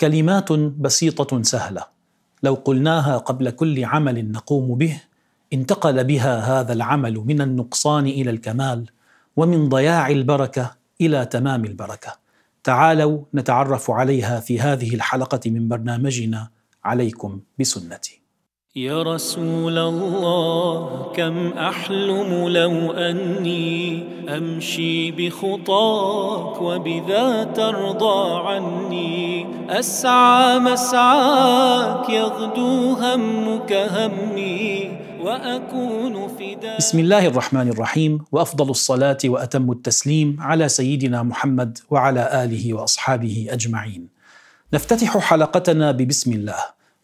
كلمات بسيطه سهله لو قلناها قبل كل عمل نقوم به انتقل بها هذا العمل من النقصان الى الكمال ومن ضياع البركه الى تمام البركه تعالوا نتعرف عليها في هذه الحلقه من برنامجنا عليكم بسنتي يا رسول الله كم احلم لو اني امشي بخطاك وبذا ترضى عني اسعى مسعاك يغدو همك همي واكون فداك بسم الله الرحمن الرحيم وافضل الصلاه واتم التسليم على سيدنا محمد وعلى اله واصحابه اجمعين نفتتح حلقتنا ببسم الله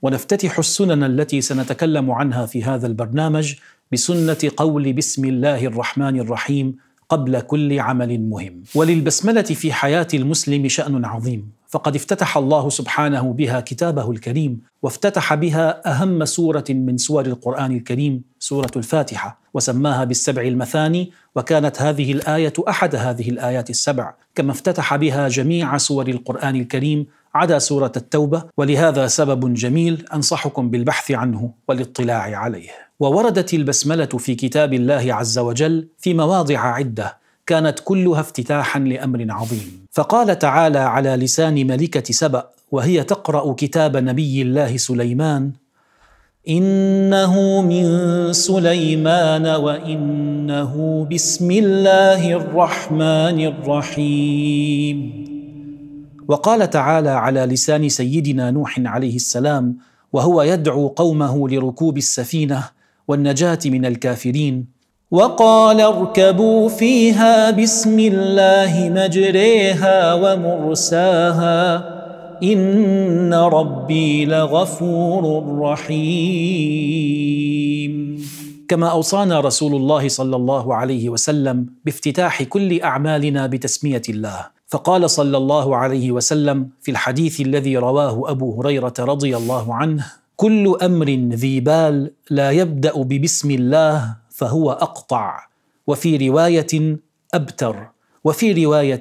ونفتتح السنن التي سنتكلم عنها في هذا البرنامج بسنه قول بسم الله الرحمن الرحيم قبل كل عمل مهم وللبسمله في حياه المسلم شان عظيم فقد افتتح الله سبحانه بها كتابه الكريم وافتتح بها اهم سوره من سور القران الكريم سوره الفاتحه وسماها بالسبع المثاني وكانت هذه الايه احد هذه الايات السبع كما افتتح بها جميع سور القران الكريم عدا سوره التوبه ولهذا سبب جميل انصحكم بالبحث عنه والاطلاع عليه ووردت البسمله في كتاب الله عز وجل في مواضع عده كانت كلها افتتاحا لامر عظيم فقال تعالى على لسان ملكه سبا وهي تقرا كتاب نبي الله سليمان انه من سليمان وانه بسم الله الرحمن الرحيم وقال تعالى على لسان سيدنا نوح عليه السلام وهو يدعو قومه لركوب السفينه والنجاه من الكافرين وقال اركبوا فيها بسم الله مجريها ومرساها إن ربي لغفور رحيم كما أوصانا رسول الله صلى الله عليه وسلم بافتتاح كل أعمالنا بتسمية الله فقال صلى الله عليه وسلم في الحديث الذي رواه أبو هريرة رضي الله عنه كل أمر ذي بال لا يبدأ ببسم الله فهو اقطع وفي روايه ابتر وفي روايه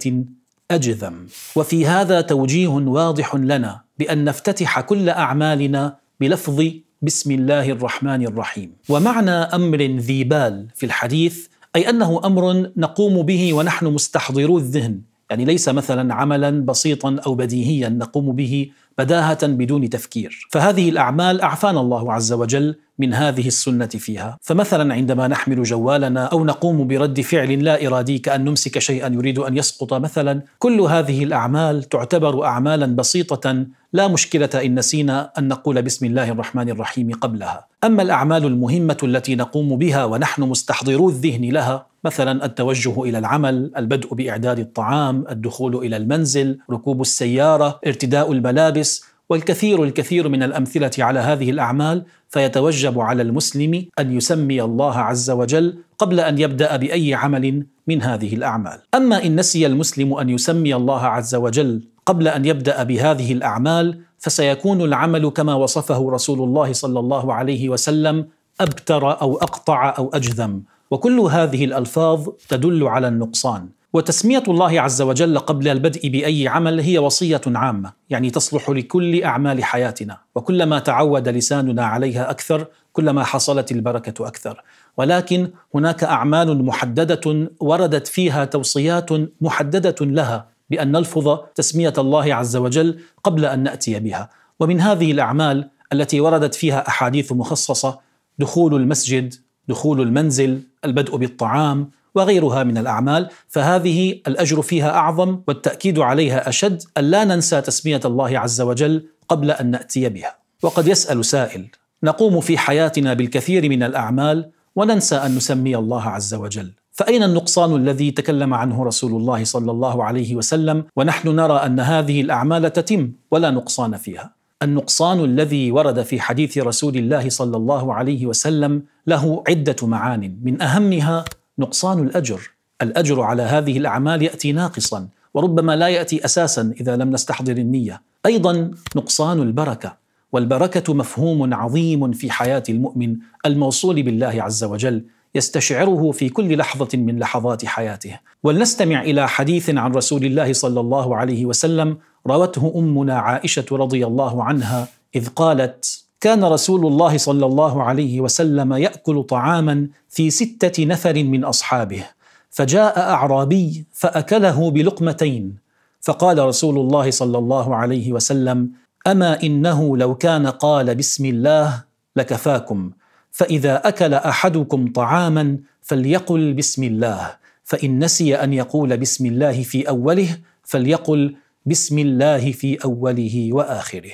اجذم وفي هذا توجيه واضح لنا بان نفتتح كل اعمالنا بلفظ بسم الله الرحمن الرحيم ومعنى امر ذي بال في الحديث اي انه امر نقوم به ونحن مستحضرو الذهن يعني ليس مثلا عملا بسيطا او بديهيا نقوم به بداهه بدون تفكير فهذه الاعمال اعفانا الله عز وجل من هذه السنه فيها فمثلا عندما نحمل جوالنا او نقوم برد فعل لا ارادي كان نمسك شيئا يريد ان يسقط مثلا كل هذه الاعمال تعتبر اعمالا بسيطه لا مشكله ان نسينا ان نقول بسم الله الرحمن الرحيم قبلها اما الاعمال المهمه التي نقوم بها ونحن مستحضرو الذهن لها مثلا التوجه الى العمل، البدء باعداد الطعام، الدخول الى المنزل، ركوب السياره، ارتداء الملابس، والكثير الكثير من الامثله على هذه الاعمال فيتوجب على المسلم ان يسمي الله عز وجل قبل ان يبدا باي عمل من هذه الاعمال. اما ان نسي المسلم ان يسمي الله عز وجل قبل ان يبدا بهذه الاعمال فسيكون العمل كما وصفه رسول الله صلى الله عليه وسلم ابتر او اقطع او اجذم. وكل هذه الالفاظ تدل على النقصان وتسميه الله عز وجل قبل البدء باي عمل هي وصيه عامه يعني تصلح لكل اعمال حياتنا وكلما تعود لساننا عليها اكثر كلما حصلت البركه اكثر ولكن هناك اعمال محدده وردت فيها توصيات محدده لها بان نلفظ تسميه الله عز وجل قبل ان ناتي بها ومن هذه الاعمال التي وردت فيها احاديث مخصصه دخول المسجد دخول المنزل، البدء بالطعام وغيرها من الاعمال، فهذه الاجر فيها اعظم والتاكيد عليها اشد ان لا ننسى تسميه الله عز وجل قبل ان ناتي بها. وقد يسال سائل: نقوم في حياتنا بالكثير من الاعمال وننسى ان نسمي الله عز وجل. فأين النقصان الذي تكلم عنه رسول الله صلى الله عليه وسلم ونحن نرى أن هذه الأعمال تتم ولا نقصان فيها؟ النقصان الذي ورد في حديث رسول الله صلى الله عليه وسلم له عده معان من اهمها نقصان الاجر الاجر على هذه الاعمال ياتي ناقصا وربما لا ياتي اساسا اذا لم نستحضر النيه ايضا نقصان البركه والبركه مفهوم عظيم في حياه المؤمن الموصول بالله عز وجل يستشعره في كل لحظه من لحظات حياته ولنستمع الى حديث عن رسول الله صلى الله عليه وسلم روته امنا عائشه رضي الله عنها اذ قالت كان رسول الله صلى الله عليه وسلم ياكل طعاما في سته نفر من اصحابه فجاء اعرابي فاكله بلقمتين فقال رسول الله صلى الله عليه وسلم اما انه لو كان قال بسم الله لكفاكم فاذا اكل احدكم طعاما فليقل بسم الله فان نسي ان يقول بسم الله في اوله فليقل بسم الله في اوله واخره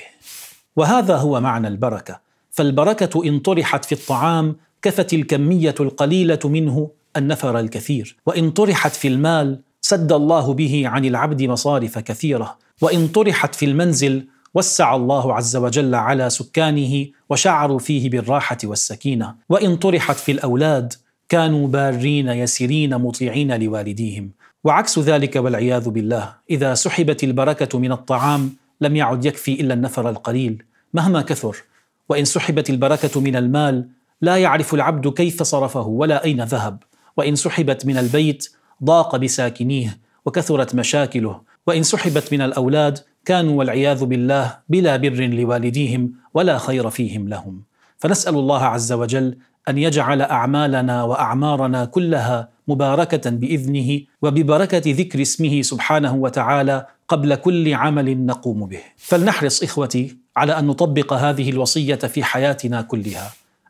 وهذا هو معنى البركه فالبركه ان طرحت في الطعام كفت الكميه القليله منه النفر الكثير وان طرحت في المال سد الله به عن العبد مصارف كثيره وان طرحت في المنزل وسع الله عز وجل على سكانه وشعروا فيه بالراحه والسكينه وان طرحت في الاولاد كانوا بارين يسيرين مطيعين لوالديهم وعكس ذلك والعياذ بالله اذا سحبت البركه من الطعام لم يعد يكفي الا النفر القليل مهما كثر وان سحبت البركه من المال لا يعرف العبد كيف صرفه ولا اين ذهب وان سحبت من البيت ضاق بساكنيه وكثرت مشاكله وان سحبت من الاولاد كانوا والعياذ بالله بلا بر لوالديهم ولا خير فيهم لهم فنسال الله عز وجل ان يجعل اعمالنا واعمارنا كلها مباركه باذنه وببركه ذكر اسمه سبحانه وتعالى قبل كل عمل نقوم به فلنحرص اخوتي على ان نطبق هذه الوصيه في حياتنا كلها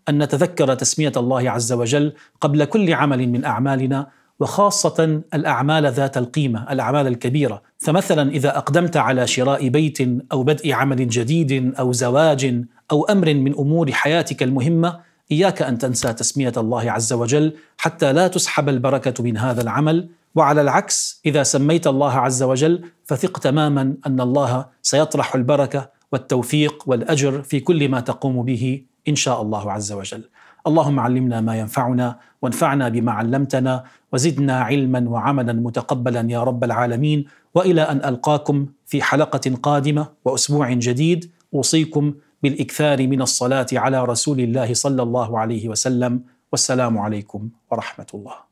ان نتذكر تسميه الله عز وجل قبل كل عمل من اعمالنا وخاصة الأعمال ذات القيمة، الأعمال الكبيرة، فمثلا إذا أقدمت على شراء بيت أو بدء عمل جديد أو زواج أو أمر من أمور حياتك المهمة، إياك أن تنسى تسمية الله عز وجل حتى لا تسحب البركة من هذا العمل، وعلى العكس إذا سميت الله عز وجل فثق تماما أن الله سيطرح البركة والتوفيق والأجر في كل ما تقوم به إن شاء الله عز وجل. اللهم علمنا ما ينفعنا وانفعنا بما علمتنا وزدنا علما وعملا متقبلا يا رب العالمين والى ان القاكم في حلقه قادمه واسبوع جديد اوصيكم بالاكثار من الصلاه على رسول الله صلى الله عليه وسلم والسلام عليكم ورحمه الله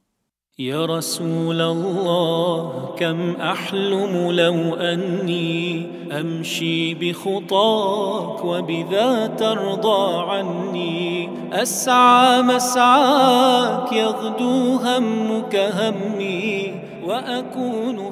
يا رسول الله كم احلم لو اني امشي بخطاك وبذا ترضى عني اسعى مسعاك يغدو همك همي واكون